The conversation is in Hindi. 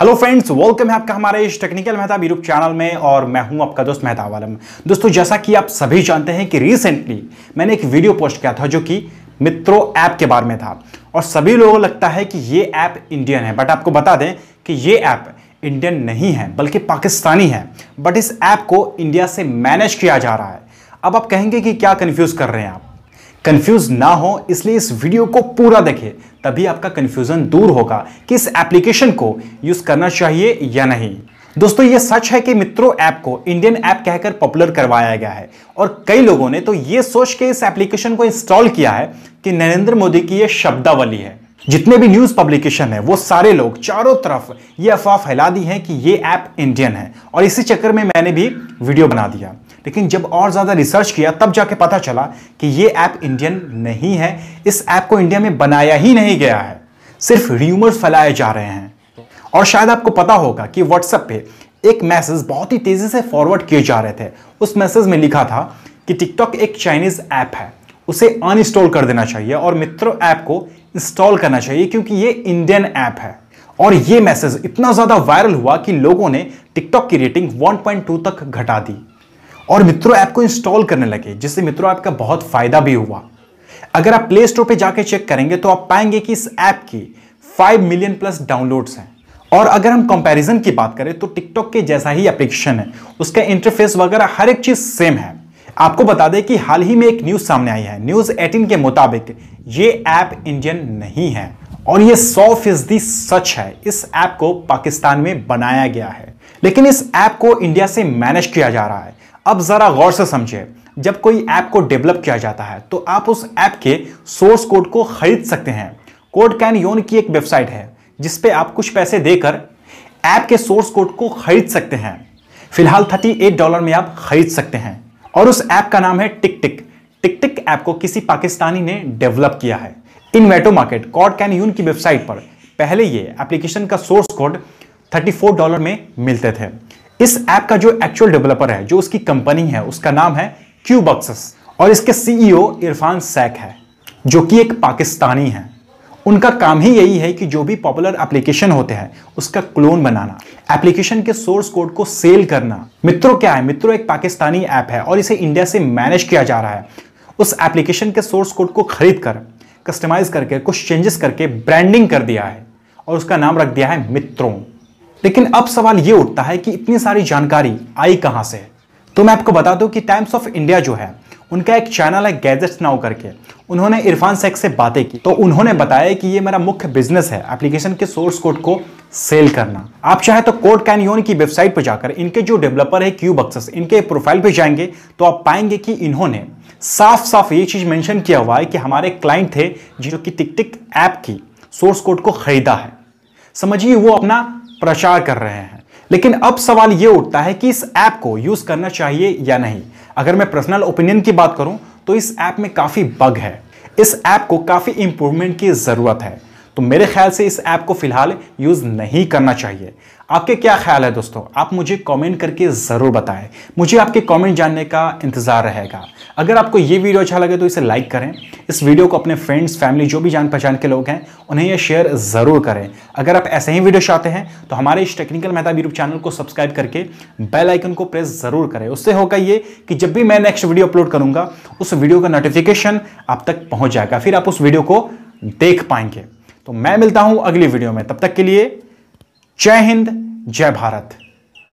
हेलो फ्रेंड्स वेलकम है आपका हमारे इस टेक्निकल मेहताब यूट्यूब चैनल में और मैं हूं आपका दोस्त मेहताब आलम दोस्तों जैसा कि आप सभी जानते हैं कि रिसेंटली मैंने एक वीडियो पोस्ट किया था जो कि मित्रों ऐप के बारे में था और सभी लोगों को लगता है कि ये ऐप इंडियन है बट आपको बता दें कि ये ऐप इंडियन नहीं है बल्कि पाकिस्तानी है बट इस ऐप को इंडिया से मैनेज किया जा रहा है अब आप कहेंगे कि क्या कन्फ्यूज़ कर रहे हैं आप कंफ्यूज ना हो इसलिए इस वीडियो को पूरा देखें तभी आपका कंफ्यूजन दूर होगा कि इस एप्लीकेशन को यूज़ करना चाहिए या नहीं दोस्तों ये सच है कि मित्रों ऐप को इंडियन ऐप कहकर पॉपुलर करवाया गया है और कई लोगों ने तो ये सोच के इस एप्लीकेशन को इंस्टॉल किया है कि नरेंद्र मोदी की ये शब्दावली है जितने भी न्यूज़ पब्लिकेशन है वो सारे लोग चारों तरफ ये अफवाह फैला दी है कि ये ऐप इंडियन है और इसी चक्कर में मैंने भी वीडियो बना दिया लेकिन जब और ज़्यादा रिसर्च किया तब जाके पता चला कि ये ऐप इंडियन नहीं है इस ऐप को इंडिया में बनाया ही नहीं गया है सिर्फ र्यूमर्स फैलाए जा रहे हैं और शायद आपको पता होगा कि व्हाट्सएप पे एक मैसेज बहुत ही तेज़ी से फॉरवर्ड किए जा रहे थे उस मैसेज में लिखा था कि टिकटॉक एक चाइनीज़ ऐप है उसे अनइंस्टॉल कर देना चाहिए और मित्रों ऐप को इंस्टॉल करना चाहिए क्योंकि ये इंडियन ऐप है और ये मैसेज इतना ज़्यादा वायरल हुआ कि लोगों ने टिकटॉक की रेटिंग 1.2 तक घटा दी और मित्रो ऐप को इंस्टॉल करने लगे जिससे मित्रो ऐप का बहुत फायदा भी हुआ अगर आप प्ले स्टोर पर जाकर चेक करेंगे तो आप पाएंगे कि इस ऐप की 5 मिलियन प्लस डाउनलोड्स हैं और अगर हम कंपैरिजन की बात करें तो टिकटॉक के जैसा ही एप्लीकेशन है उसका इंटरफेस वगैरह हर एक चीज़ सेम है आपको बता दें कि हाल ही में एक न्यूज़ सामने आई है न्यूज़ 18 के मुताबिक ये ऐप इंडियन नहीं है और ये सौ फीसदी सच है इस ऐप को पाकिस्तान में बनाया गया है लेकिन इस ऐप को इंडिया से मैनेज किया जा रहा है अब ज़रा गौर से समझे जब कोई ऐप को डेवलप किया जाता है तो आप उस ऐप के सोर्स कोड को खरीद सकते हैं कोड कैन योन की एक वेबसाइट है जिसपे आप कुछ पैसे देकर ऐप के सोर्स कोड को खरीद सकते हैं फिलहाल 38 डॉलर में आप खरीद सकते हैं और उस ऐप का नाम है टिक टिक टिक टिक ऐप को किसी पाकिस्तानी ने डेवलप किया है इन वेटो मार्केट कॉड कैन यून की वेबसाइट पर पहले ये एप्लीकेशन का सोर्स कोड 34 डॉलर में मिलते थे इस ऐप का जो एक्चुअल डेवलपर है जो उसकी कंपनी है उसका नाम है क्यूबक्स और इसके सीईओ e इरफान सैक है जो कि एक पाकिस्तानी है उनका काम ही यही है कि जो भी पॉपुलर एप्लीकेशन होते हैं उसका क्लोन बनाना एप्लीकेशन के सोर्स कोड को सेल करना मित्रों क्या है मित्रों एक पाकिस्तानी ऐप है और इसे इंडिया से मैनेज किया जा रहा है उस एप्लीकेशन के सोर्स कोड को खरीद कर कस्टमाइज करके कुछ चेंजेस करके ब्रांडिंग कर दिया है और उसका नाम रख दिया है मित्रों लेकिन अब सवाल ये उठता है कि इतनी सारी जानकारी आई कहाँ से तो मैं आपको बता दूं कि टाइम्स ऑफ इंडिया जो है उनका एक चैनल है गैजेट्स नाउ करके उन्होंने इरफान शेख से बातें की तो उन्होंने बताया कि ये मेरा मुख्य बिजनेस है एप्लीकेशन के सोर्स कोड को सेल करना आप चाहे तो कोड कैनियोन की वेबसाइट पर जाकर इनके जो डेवलपर है क्यू बक्सेस इनके प्रोफाइल पर जाएंगे तो आप पाएंगे कि इन्होंने साफ साफ ये चीज़ मेंशन किया हुआ है कि हमारे क्लाइंट थे जो कि टिक टिक ऐप की सोर्स कोड को खरीदा है समझिए वो अपना प्रचार कर रहे हैं लेकिन अब सवाल यह उठता है कि इस ऐप को यूज करना चाहिए या नहीं अगर मैं पर्सनल ओपिनियन की बात करूं तो इस ऐप में काफ़ी बग है इस ऐप को काफ़ी इंप्रूवमेंट की ज़रूरत है तो मेरे ख्याल से इस ऐप को फिलहाल यूज़ नहीं करना चाहिए आपके क्या ख्याल है दोस्तों आप मुझे कमेंट करके ज़रूर बताएं मुझे आपके कमेंट जानने का इंतज़ार रहेगा अगर आपको ये वीडियो अच्छा लगे तो इसे लाइक करें इस वीडियो को अपने फ्रेंड्स फैमिली जो भी जान पहचान के लोग हैं उन्हें यह शेयर ज़रूर करें अगर आप ऐसे ही वीडियो चाहते हैं तो हमारे इस टेक्निकल मेहता यूट्यूब चैनल को सब्सक्राइब करके बेलाइकन को प्रेस ज़रूर करें उससे होगा ये कि जब भी मैं नेक्स्ट वीडियो अपलोड करूँगा उस वीडियो का नोटिफिकेशन आप तक पहुँच जाएगा फिर आप उस वीडियो को देख पाएंगे तो मैं मिलता हूँ अगली वीडियो में तब तक के लिए जय हिंद जय भारत